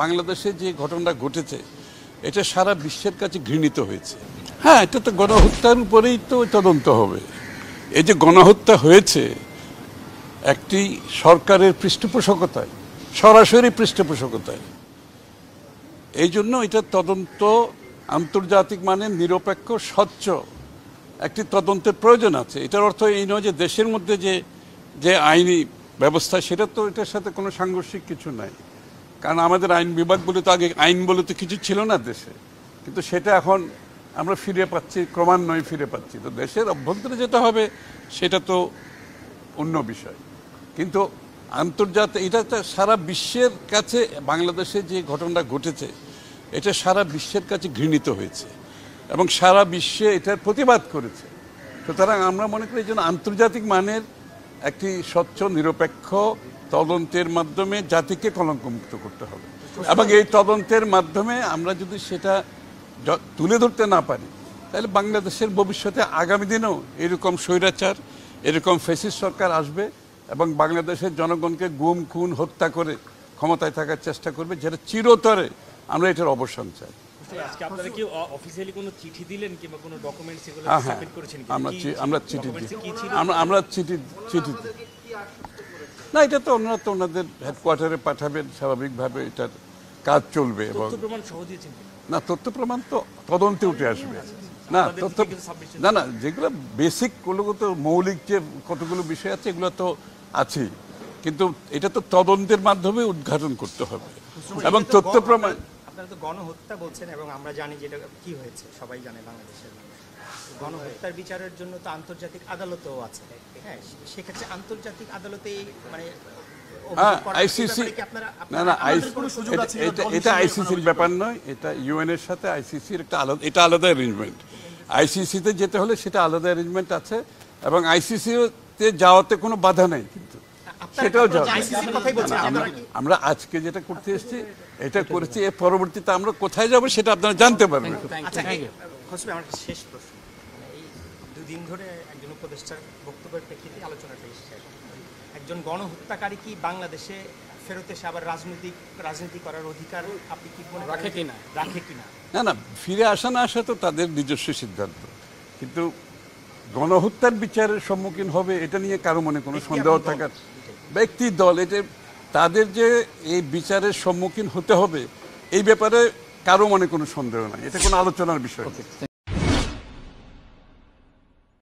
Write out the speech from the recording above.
বাংলাদেশে যে ঘটনাটা ঘটেছে এটা সারা বিশ্বের কাছে ঘৃণিত হয়েছে হ্যাঁ এটা তো গণহত্যার উপরেই তো তদন্ত হবে এই যে গণহত্যা হয়েছে একটি সরকারের পৃষ্ঠপোষকতায় সরাসরি পৃষ্ঠপোষকতায় এই জন্য এটা তদন্ত আন্তর্জাতিক মানে নিরপেক্ষ স্বচ্ছ একটি তদন্তের প্রয়োজন আছে এটার অর্থ এই নয় যে দেশের মধ্যে যে যে আইনি ব্যবস্থা সেটা তো এটার সাথে কোনো সাংঘর্ষিক কিছু নাই কারণ আমাদের আইন বিভাগ বলে তো আগে আইন বলে তো কিছু ছিল না দেশে কিন্তু সেটা এখন আমরা ফিরে পাচ্ছি ক্রমান্বয়ে ফিরে পাচ্ছি তো দেশের অভ্যন্তরে যেটা হবে সেটা তো অন্য বিষয় কিন্তু আন্তর্জাতিক এটা তো সারা বিশ্বের কাছে বাংলাদেশে যে ঘটনাটা ঘটেছে এটা সারা বিশ্বের কাছে ঘৃণিত হয়েছে এবং সারা বিশ্বে এটার প্রতিবাদ করেছে সুতরাং আমরা মনে করি যেন আন্তর্জাতিক মানের একটি স্বচ্ছ নিরপেক্ষ তদন্তের মাধ্যমে জাতিকে কলঙ্কমুক্ত করতে হবে এবং এই তদন্তের মাধ্যমে আমরা যদি সেটা তুলে ধরতে না পারি তাহলে বাংলাদেশের ভবিষ্যতে আগামী দিনেও এরকম স্বৈরাচার এরকম ফেসিস সরকার আসবে এবং বাংলাদেশের জনগণকে গুম খুন হত্যা করে ক্ষমতায় থাকার চেষ্টা করবে যেটা চিরতরে আমরা এটার অবসান চাই আমরা চিঠি আমরা চিঠি না এটা তো অন্য তো ওনাদের হেডকোয়ার্টারে পাঠাবেন স্বাভাবিকভাবে এটার কাজ চলবে এবং না তথ্য প্রমাণ তো তদন্তে উঠে আসবে আচ্ছা, আচ্ছা, আচ্ছা। না তথ্য না না যেগুলো বেসিক তো মৌলিক যে কতগুলো বিষয় আছে এগুলো তো আছে কিন্তু এটা তো তদন্তের মাধ্যমে উদ্ঘাটন করতে হবে এবং তথ্য প্রমাণ আপনারা তো গণহত্যা বলছেন এবং আমরা জানি যেটা কি হয়েছে সবাই জানে বাংলাদেশের গণহত্যার বিচারের জন্য তো আন্তর্জাতিক আদালতও আছে হ্যাঁ সেক্ষেত্রে আন্তর্জাতিক আদালতে মানে এটা ব্যাপার নয় এটা একটা আলাদা এটা আলাদা অ্যারেঞ্জমেন্ট যেতে হলে সেটা আলাদা অ্যারেঞ্জমেন্ট আছে এবং আইসিসিতে যাওয়াতে কোনো বাধা নেই সেটাও আমরা আজকে যেটা করতে এসেছি এটা করেছি এর পরবর্তীতে আমরা কোথায় যাব সেটা আপনারা জানতে পারবেন আচ্ছা, শেষ প্রশ্ন মানে দুদিন ধরে একজন উপদেষ্টার বক্তব্যের প্রেক্ষিতে আলোচনাটা এসেছে একজন গণহত্যাকারী কি বাংলাদেশে ফেরত এসে আবার রাজনৈতিক রাজনীতি করার অধিকার আপনি কি মনে রাখে কিনা রাখে কিনা না না ফিরে আসা না আসা তো তাদের নিজস্ব সিদ্ধান্ত কিন্তু গণহত্যার বিচারের সম্মুখীন হবে এটা নিয়ে কারো মনে কোনো সন্দেহ থাকার ব্যক্তির দল এটা তাদের যে এই বিচারের সম্মুখীন হতে হবে এই ব্যাপারে কারো মনে কোনো সন্দেহ নাই এটা কোনো আলোচনার বিষয়